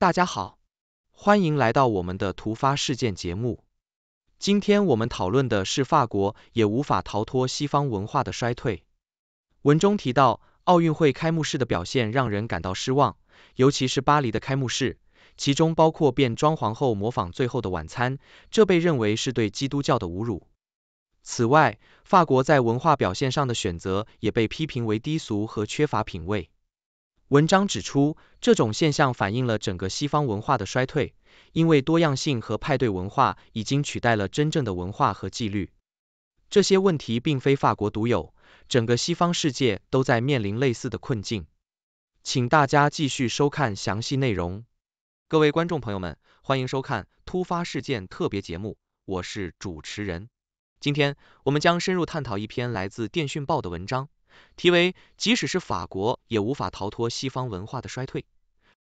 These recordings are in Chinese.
大家好，欢迎来到我们的突发事件节目。今天我们讨论的是法国也无法逃脱西方文化的衰退。文中提到，奥运会开幕式的表现让人感到失望，尤其是巴黎的开幕式，其中包括变装皇后模仿《最后的晚餐》，这被认为是对基督教的侮辱。此外，法国在文化表现上的选择也被批评为低俗和缺乏品味。文章指出，这种现象反映了整个西方文化的衰退，因为多样性和派对文化已经取代了真正的文化和纪律。这些问题并非法国独有，整个西方世界都在面临类似的困境。请大家继续收看详细内容。各位观众朋友们，欢迎收看突发事件特别节目，我是主持人。今天我们将深入探讨一篇来自《电讯报》的文章。题为“即使是法国也无法逃脱西方文化的衰退”。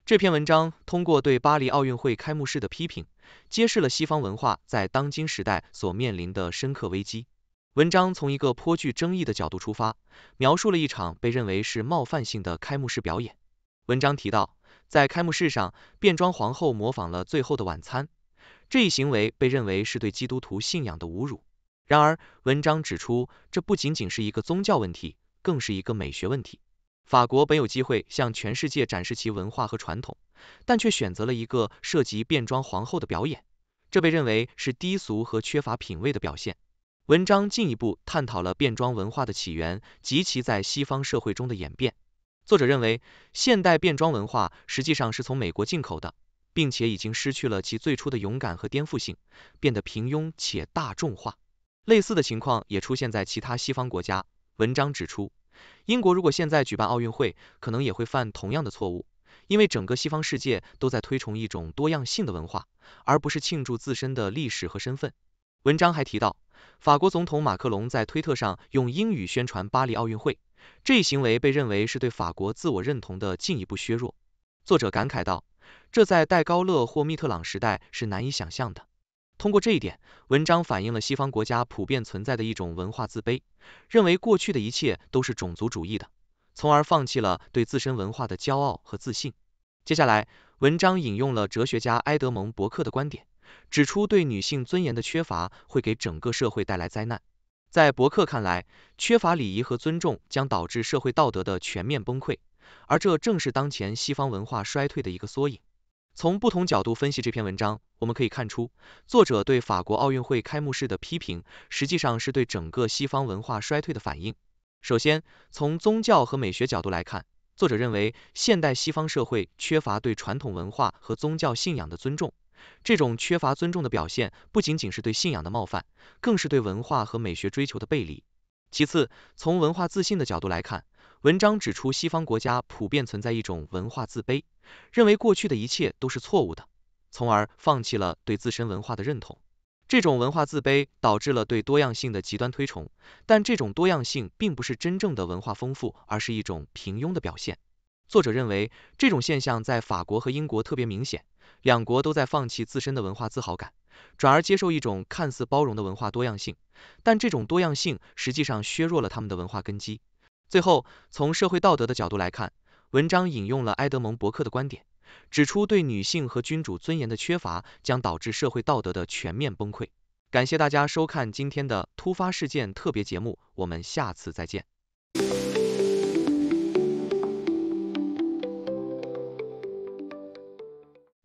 这篇文章通过对巴黎奥运会开幕式的批评，揭示了西方文化在当今时代所面临的深刻危机。文章从一个颇具争议的角度出发，描述了一场被认为是冒犯性的开幕式表演。文章提到，在开幕式上，变装皇后模仿了《最后的晚餐》，这一行为被认为是对基督徒信仰的侮辱。然而，文章指出，这不仅仅是一个宗教问题。更是一个美学问题。法国本有机会向全世界展示其文化和传统，但却选择了一个涉及变装皇后的表演，这被认为是低俗和缺乏品味的表现。文章进一步探讨了变装文化的起源及其在西方社会中的演变。作者认为，现代变装文化实际上是从美国进口的，并且已经失去了其最初的勇敢和颠覆性，变得平庸且大众化。类似的情况也出现在其他西方国家。文章指出，英国如果现在举办奥运会，可能也会犯同样的错误，因为整个西方世界都在推崇一种多样性的文化，而不是庆祝自身的历史和身份。文章还提到，法国总统马克龙在推特上用英语宣传巴黎奥运会，这一行为被认为是对法国自我认同的进一步削弱。作者感慨道，这在戴高乐或密特朗时代是难以想象的。通过这一点，文章反映了西方国家普遍存在的一种文化自卑，认为过去的一切都是种族主义的，从而放弃了对自身文化的骄傲和自信。接下来，文章引用了哲学家埃德蒙·伯克的观点，指出对女性尊严的缺乏会给整个社会带来灾难。在伯克看来，缺乏礼仪和尊重将导致社会道德的全面崩溃，而这正是当前西方文化衰退的一个缩影。从不同角度分析这篇文章，我们可以看出，作者对法国奥运会开幕式的批评，实际上是对整个西方文化衰退的反应。首先，从宗教和美学角度来看，作者认为现代西方社会缺乏对传统文化和宗教信仰的尊重，这种缺乏尊重的表现不仅仅是对信仰的冒犯，更是对文化和美学追求的背离。其次，从文化自信的角度来看。文章指出，西方国家普遍存在一种文化自卑，认为过去的一切都是错误的，从而放弃了对自身文化的认同。这种文化自卑导致了对多样性的极端推崇，但这种多样性并不是真正的文化丰富，而是一种平庸的表现。作者认为，这种现象在法国和英国特别明显，两国都在放弃自身的文化自豪感，转而接受一种看似包容的文化多样性，但这种多样性实际上削弱了他们的文化根基。最后，从社会道德的角度来看，文章引用了埃德蒙·伯克的观点，指出对女性和君主尊严的缺乏将导致社会道德的全面崩溃。感谢大家收看今天的突发事件特别节目，我们下次再见。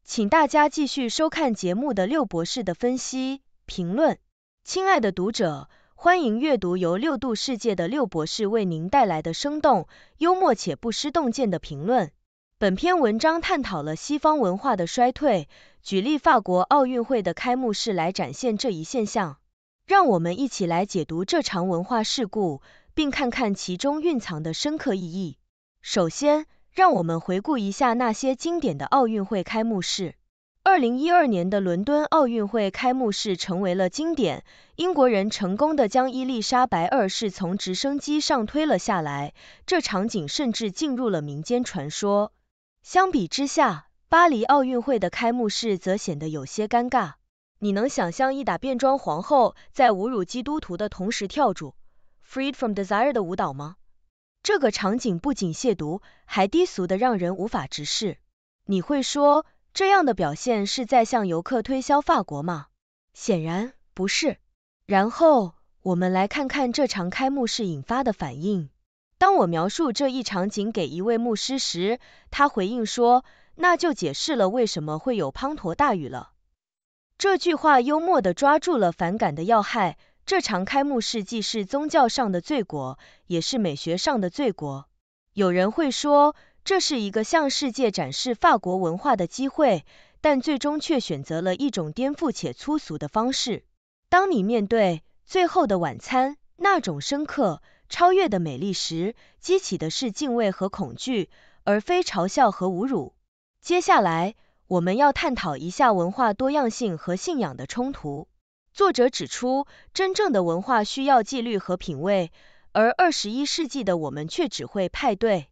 请大家继续收看节目的六博士的分析评论。亲爱的读者。欢迎阅读由六度世界的六博士为您带来的生动、幽默且不失洞见的评论。本篇文章探讨了西方文化的衰退，举例法国奥运会的开幕式来展现这一现象。让我们一起来解读这场文化事故，并看看其中蕴藏的深刻意义。首先，让我们回顾一下那些经典的奥运会开幕式。二零一二年的伦敦奥运会开幕式成为了经典，英国人成功的将伊丽莎白二世从直升机上推了下来，这场景甚至进入了民间传说。相比之下，巴黎奥运会的开幕式则显得有些尴尬。你能想象一打变装皇后在侮辱基督徒的同时跳住 “Freedom Desire” 的舞蹈吗？这个场景不仅亵渎，还低俗的让人无法直视。你会说？这样的表现是在向游客推销法国吗？显然不是。然后我们来看看这场开幕式引发的反应。当我描述这一场景给一位牧师时，他回应说：“那就解释了为什么会有滂沱大雨了。”这句话幽默地抓住了反感的要害。这场开幕式既是宗教上的罪过，也是美学上的罪过。有人会说。这是一个向世界展示法国文化的机会，但最终却选择了一种颠覆且粗俗的方式。当你面对《最后的晚餐》那种深刻、超越的美丽时，激起的是敬畏和恐惧，而非嘲笑和侮辱。接下来，我们要探讨一下文化多样性和信仰的冲突。作者指出，真正的文化需要纪律和品味，而二十一世纪的我们却只会派对。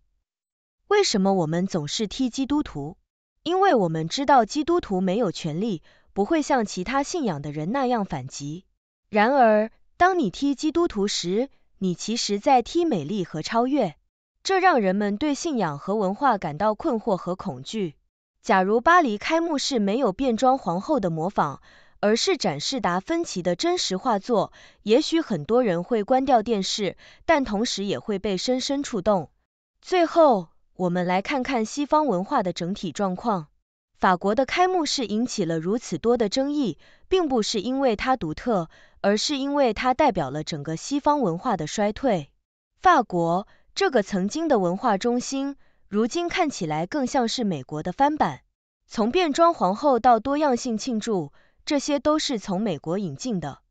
为什么我们总是踢基督徒？因为我们知道基督徒没有权利，不会像其他信仰的人那样反击。然而，当你踢基督徒时，你其实在踢美丽和超越，这让人们对信仰和文化感到困惑和恐惧。假如巴黎开幕式没有变装皇后的模仿，而是展示达芬奇的真实画作，也许很多人会关掉电视，但同时也会被深深触动。最后。我们来看看西方文化的整体状况。法国的开幕式引起了如此多的争议，并不是因为它独特，而是因为它代表了整个西方文化的衰退。法国这个曾经的文化中心，如今看起来更像是美国的翻版。从变装皇后到多样性庆祝，这些都是从美国引进的。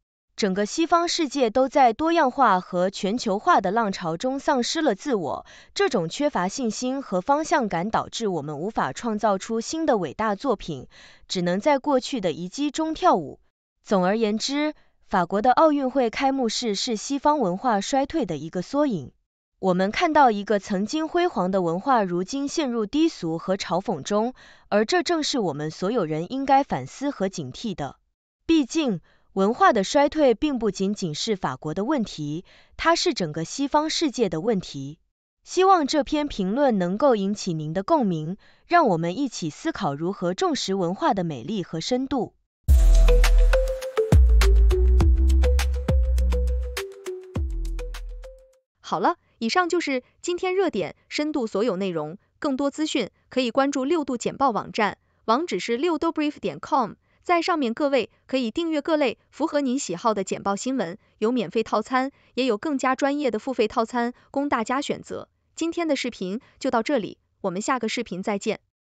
整个西方世界都在多样化和全球化的浪潮中丧失了自我，这种缺乏信心和方向感导致我们无法创造出新的伟大作品，只能在过去的遗迹中跳舞。总而言之，法国的奥运会开幕式是西方文化衰退的一个缩影。我们看到一个曾经辉煌的文化如今陷入低俗和嘲讽中，而这正是我们所有人应该反思和警惕的。毕竟，文化的衰退并不仅仅是法国的问题，它是整个西方世界的问题。希望这篇评论能够引起您的共鸣，让我们一起思考如何重视文化的美丽和深度。好了，以上就是今天热点深度所有内容。更多资讯可以关注六度简报网站，网址是六度 brief 点 com。在上面，各位可以订阅各类符合您喜好的简报新闻，有免费套餐，也有更加专业的付费套餐供大家选择。今天的视频就到这里，我们下个视频再见。